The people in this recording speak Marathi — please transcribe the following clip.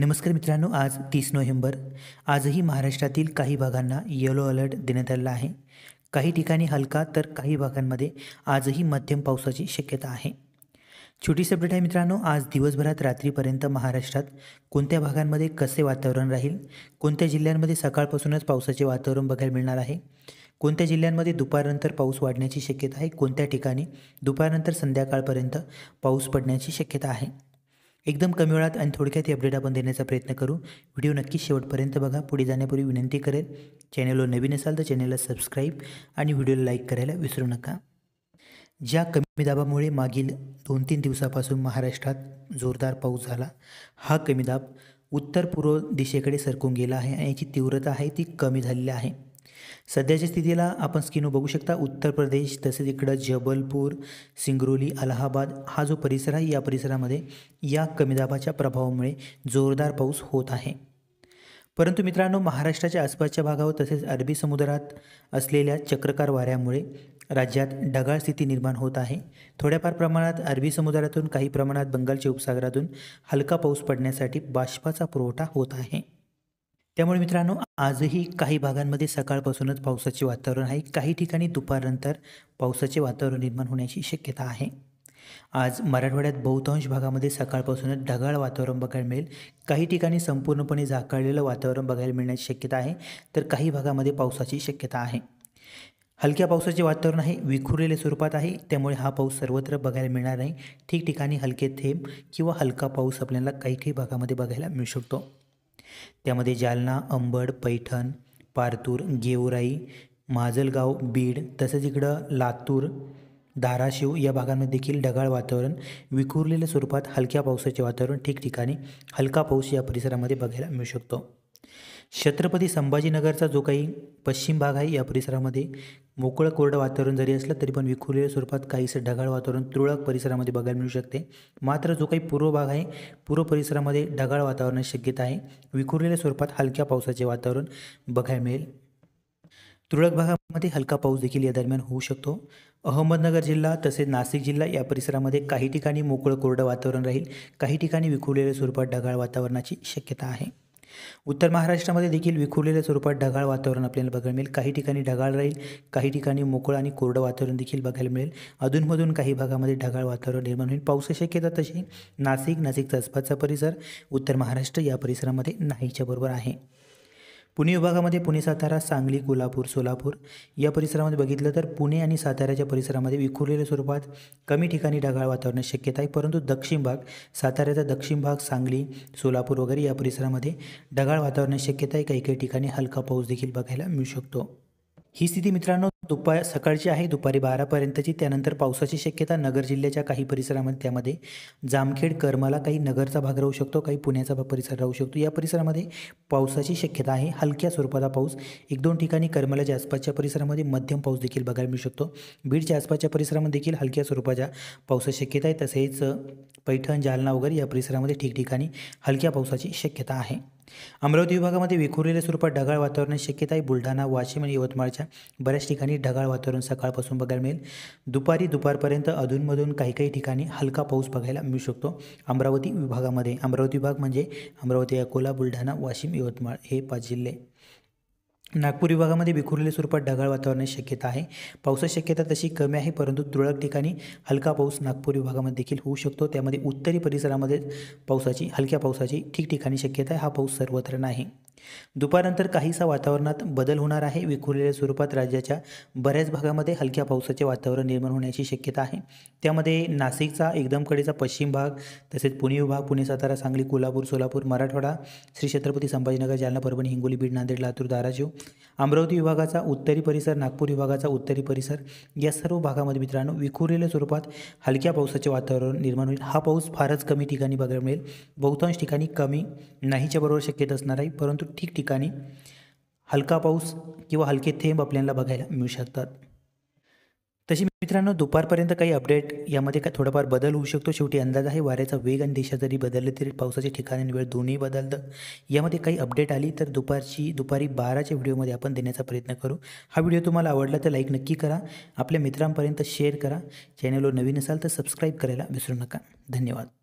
नमस्कार मित्रांनो आज तीस नोव्हेंबर आजही महाराष्ट्रातील काही भागांना येलो अलर्ट देण्यात आलेला आहे काही ठिकाणी हलका तर काही भागांमध्ये आजही मध्यम पावसाची शक्यता आहे छोटी अपडेट आहे मित्रांनो आज दिवसभरात रात्रीपर्यंत महाराष्ट्रात कोणत्या भागांमध्ये कसे वातावरण राहील कोणत्या जिल्ह्यांमध्ये सकाळपासूनच पावसाचे वातावरण बघायला मिळणार आहे कोणत्या जिल्ह्यांमध्ये दुपारनंतर पाऊस वाढण्याची शक्यता आहे कोणत्या ठिकाणी दुपारनंतर संध्याकाळपर्यंत पाऊस पडण्याची शक्यता आहे एकदम कमी वेळात आणि थोडक्यात ही अपडेट आपण देण्याचा प्रयत्न करू व्हिडिओ नक्की शेवटपर्यंत बघा पुढे जाण्यापूर्वी विनंती करेल चॅनलवर नवीन असाल तर चॅनलला सबस्क्राईब आणि व्हिडिओला लाईक करायला विसरू नका ज्या कमी दाबामुळे मागील दोन तीन दिवसापासून महाराष्ट्रात जोरदार पाऊस झाला हा कमी दाब उत्तर पूर्व दिशेकडे सरकून गेला आहे आणि याची तीव्रता आहे ती कमी झालेली आहे सध्याच्या स्थितीला आपण स्किनू बघू शकता उत्तर प्रदेश तसेच इकडं जबलपूर सिंगरोली अलाहाबाद हा जो परिसर आहे या परिसरामध्ये या कमी दाबाच्या प्रभावामुळे जोरदार पाऊस होत आहे परंतु मित्रांनो महाराष्ट्राच्या आसपासच्या भागावर तसेच अरबी समुद्रात असलेल्या चक्रकार वाऱ्यामुळे राज्यात ढगाळ स्थिती निर्माण होत आहे थोड्याफार प्रमाणात अरबी समुद्रातून काही प्रमाणात बंगालच्या उपसागरातून हलका पाऊस पडण्यासाठी बाष्पाचा पुरवठा होत आहे त्यामुळे मित्रांनो आजही काही भागांमध्ये सकाळपासूनच पावसाचे वातावरण आहे काही ठिकाणी दुपारनंतर पावसाचे वातावरण निर्माण होण्याची शक्यता आहे आज मराठवाड्यात बहुतांश भागामध्ये सकाळपासूनच ढगाळ वातावरण बघायला मिळेल काही ठिकाणी संपूर्णपणे झाकळलेलं वातावरण बघायला मिळण्याची शक्यता आहे तर काही भागामध्ये पावसाची शक्यता आहे हलक्या पावसाचे वातावरण आहे विखुरलेल्या स्वरूपात आहे त्यामुळे हा पाऊस सर्वत्र बघायला मिळणार नाही ठिकठिकाणी हलके थेंब किंवा हलका पाऊस आपल्याला काही काही भागामध्ये बघायला मिळू शकतो त्यामध्ये जालना अंबड पैठण पारतूर गेवराई माजलगाव बीड तसंच इकडं लातूर धाराशिव या भागांमध्ये देखील ढगाळ वातावरण विखुरलेल्या स्वरूपात हलक्या पावसाचे वातावरण ठिकठिकाणी हलका पाऊस या परिसरामध्ये बघायला मिळू शकतो छत्रपती संभाजीनगरचा जो काही पश्चिम भाग आहे या परिसरामध्ये मोकळं कोरडं वातावरण जरी असलं तरी पण विखुरलेल्या स्वरूपात काहीसं ढगाळ वातावरण तुरळक परिसरामध्ये बघायला मिळू शकते मात्र जो काही पूर्व भाग आहे पूर्व परिसरामध्ये ढगाळ वातावरण शक्यता आहे विखुरलेल्या स्वरूपात हलक्या पावसाचे वातावरण बघायला मिळेल तुरळक भागामध्ये हलका पाऊस देखील या दरम्यान होऊ शकतो अहमदनगर जिल्हा तसेच नाशिक जिल्हा या परिसरामध्ये काही ठिकाणी मोकळं कोरडं वातावरण राहील काही ठिकाणी विखुरलेल्या स्वरूपात ढगाळ वातावरणाची शक्यता आहे उत्तर महाराष्ट्रामध्ये देखील विखुरलेल्या स्वरूपात ढगाळ वातावरण आपल्याला बघायला मिळेल काही ठिकाणी ढगाळ राहील काही ठिकाणी मोकळं आणि कोरडं वातावरण देखील बघायला मिळेल अधूनमधून काही भागामध्ये ढगाळ वातावरण निर्माण होईल पाऊस शक्यता तशी नाशिक नाशिकचा आसपासचा परिसर उत्तर महाराष्ट्र या परिसरामध्ये नाहीच्या बरोबर आहे पुणे विभागामध्ये पुणे सातारा सांगली कोल्हापूर सोलापूर या परिसरामध्ये बघितलं तर पुणे आणि साताऱ्याच्या परिसरामध्ये विखुरलेल्या स्वरूपात कमी ठिकाणी ढगाळ वातावरण शक्यता आहे परंतु दक्षिण भाग साताऱ्याचा दक्षिण भाग सांगली सोलापूर वगैरे या परिसरामध्ये ढगाळ वातावरण शक्यता आहे काही काही ठिकाणी हलका पाऊस देखील बघायला मिळू शकतो ही स्थिती मित्रांनो दुपार सकाळची आहे दुपारी बारापर्यंतची त्यानंतर पावसाची शक्यता नगर जिल्ह्याच्या काही परिसरामध्ये त्यामध्ये जामखेड करमाला काही नगरचा भाग राहू शकतो काही पुण्याचा परिसर राहू शकतो या परिसरामध्ये पावसाची शक्यता आहे हलक्या स्वरूपाचा पाऊस एक दोन ठिकाणी करमालाच्या आसपासच्या परिसरामध्ये मध्यम पाऊस देखील बघायला मिळू शकतो बीडच्या आसपासच्या परिसरामध्ये देखील हलक्या स्वरूपाच्या पावसाची शक्यता आहे तसेच पैठण जालना वगैरे या परिसरामध्ये ठिकठिकाणी हलक्या पावसाची शक्यता आहे अमरावती विभागामध्ये विखुरलेल्या स्वरूपात ढगाळ वातावरणाची शक्यता आहे बुलढाणा वाशिम आणि यवतमाळच्या बऱ्याच ठिकाणी ढगाळ वातावरण सकाळपासून बघायला मिळेल दुपारी दुपारपर्यंत अधूनमधून काही काही ठिकाणी हलका पाऊस बघायला मिळू शकतो अमरावती विभागामध्ये अमरावती विभाग म्हणजे अमरावती अकोला बुलढाणा वाशिम यवतमाळ हे पाच जिल्हे नागपूर विभागामध्ये विखुरलेले स्वरूपात ढगाळ वातावरणाची शक्यता आहे पावसाची शक्यता तशी कमी आहे परंतु तुरळक ठिकाणी हलका पाऊस नागपूर विभागामध्ये देखील होऊ शकतो त्यामध्ये उत्तरी परिसरामध्ये पावसाची हलक्या पावसाची ठिकठिकाणी शक्यता आहे हा पाऊस सर्वत्र नाही दुपारनंतर काहीसा वातावरणात बदल होणार आहे विखुरलेल्या स्वरूपात राज्याच्या बऱ्याच भागामध्ये हलक्या पावसाचे वातावरण निर्माण होण्याची शक्यता आहे त्यामध्ये नाशिकचा एकदम कडेचा पश्चिम भाग तसेच पुणे विभाग पुणे सातारा सांगली कोल्हापूर सोलापूर मराठवाडा श्री छत्रपती संभाजीनगर जालना परभणी हिंगोली बीड नांदेड लातूर धाराशिव अमरावती विभागाचा उत्तरी परिसर नागपूर विभागाचा उत्तरी परिसर या सर्व भागामध्ये मित्रांनो विखुरलेल्या स्वरूपात हलक्या पावसाचे वातावरण निर्माण होईल हा पाऊस फारच कमी ठिकाणी बघायला मिळेल बहुतांश ठिकाणी कमी नाहीच्या बरोबर शक्यता असणार आहे परंतु ठिकठिकाणी हलका पाऊस किंवा हलके थेंब आपल्याला बघायला मिळू शकतात तशी मित्रांनो दुपारपर्यंत काही अपडेट यामध्ये काय थोडाफार बदल होऊ शकतो शेवटी अंदाज आहे वाऱ्याचा वेग आणि दिशा जरी बदलले तरी पावसाचे ठिकाण आणि वेळ दोन्ही बदलतं यामध्ये काही अपडेट आली तर दुपारची दुपारी बाराच्या व्हिडिओमध्ये आपण देण्याचा प्रयत्न करू हा व्हिडिओ तुम्हाला आवडला तर लाईक नक्की करा आपल्या मित्रांपर्यंत शेअर करा चॅनलवर नवीन असाल तर सबस्क्राईब करायला विसरू नका धन्यवाद